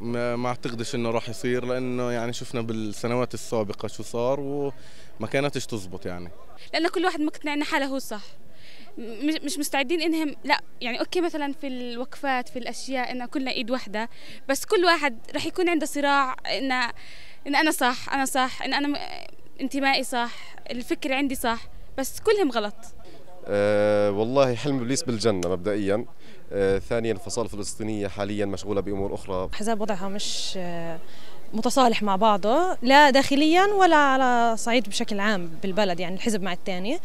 ما اعتقدش انه راح يصير لانه يعني شفنا بالسنوات السابقه شو صار وما كانتش تزبط يعني لان كل واحد مقتنع ان حاله هو الصح مش مستعدين انهم لا يعني اوكي مثلا في الوقفات في الاشياء ان كلنا ايد واحده بس كل واحد راح يكون عنده صراع ان ان انا صح انا صح ان انا انتمائي صح الفكر عندي صح بس كلهم غلط أه والله حلم ابليس بالجنه مبدئيا أه ثانيا الفصائل الفلسطينيه حاليا مشغوله بامور اخرى حزب وضعها مش آه، متصالح مع بعضه لا داخليا ولا على صعيد بشكل عام بالبلد يعني الحزب مع الثاني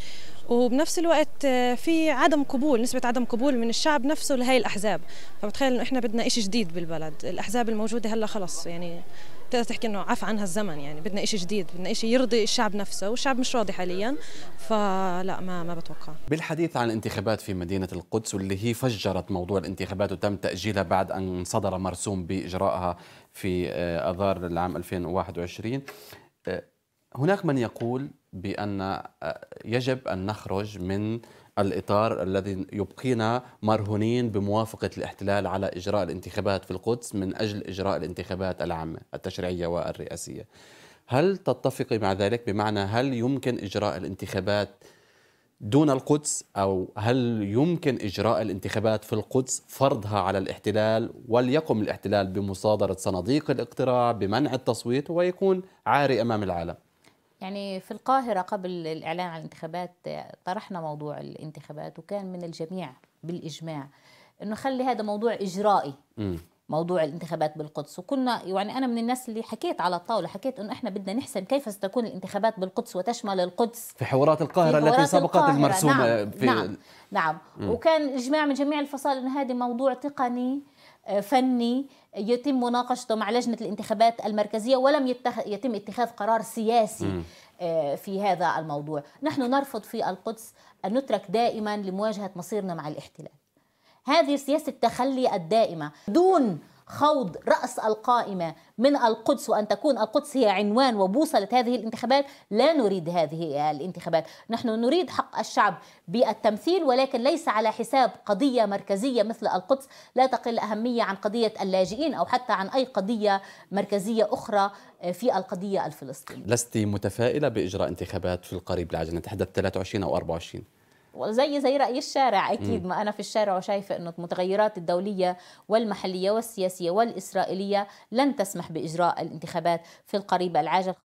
وبنفس الوقت آه، في عدم قبول نسبة عدم قبول من الشعب نفسه لهي الأحزاب فبتخيل إنه إحنا بدنا إشي جديد بالبلد الأحزاب الموجودة هلا خلص يعني بتقدر تحكي انه عفى عنها الزمن يعني بدنا شيء جديد بدنا شيء يرضي الشعب نفسه والشعب مش راضي حاليا فلا ما ما بتوقع بالحديث عن الانتخابات في مدينه القدس واللي هي فجرت موضوع الانتخابات وتم تاجيلها بعد ان صدر مرسوم باجرائها في آه، اذار العام 2021 هناك من يقول بأن آه، يجب أن نخرج من الإطار الذي يبقينا مرهونين بموافقة الاحتلال على إجراء الانتخابات في القدس من أجل إجراء الانتخابات العامة التشريعية والرئاسية هل تتفقي مع ذلك بمعنى هل يمكن إجراء الانتخابات دون القدس أو هل يمكن إجراء الانتخابات في القدس فرضها على الاحتلال وليقم الاحتلال بمصادرة صناديق الاقتراع بمنع التصويت ويكون عاري أمام العالم يعني في القاهرة قبل الإعلان عن الانتخابات طرحنا موضوع الانتخابات وكان من الجميع بالإجماع إنه خلي هذا موضوع إجرائي موضوع الانتخابات بالقدس وكنا يعني انا من الناس اللي حكيت على الطاوله حكيت انه احنا بدنا نحسم كيف ستكون الانتخابات بالقدس وتشمل القدس في حوارات القاهره في حوارات التي سبقت المرسومه نعم في نعم نعم وكان اجماع من جميع الفصائل انه هذا موضوع تقني آه، فني يتم مناقشته مع لجنة الانتخابات المركزية ولم يتم اتخاذ قرار سياسي آه، في هذا الموضوع نحن نرفض في القدس أن نترك دائما لمواجهة مصيرنا مع الاحتلال هذه سياسة التخلي الدائمة دون خوض رأس القائمة من القدس وأن تكون القدس هي عنوان وبوصلة هذه الانتخابات لا نريد هذه الانتخابات نحن نريد حق الشعب بالتمثيل ولكن ليس على حساب قضية مركزية مثل القدس لا تقل أهمية عن قضية اللاجئين أو حتى عن أي قضية مركزية أخرى في القضية الفلسطينية لست متفائلة بإجراء انتخابات في القريب العاجل نتحدث 23 أو 24 زي زي رأي الشارع أكيد ما أنا في الشارع وشايفة أن المتغيرات الدولية والمحلية والسياسية والإسرائيلية لن تسمح بإجراء الانتخابات في القريب العاجل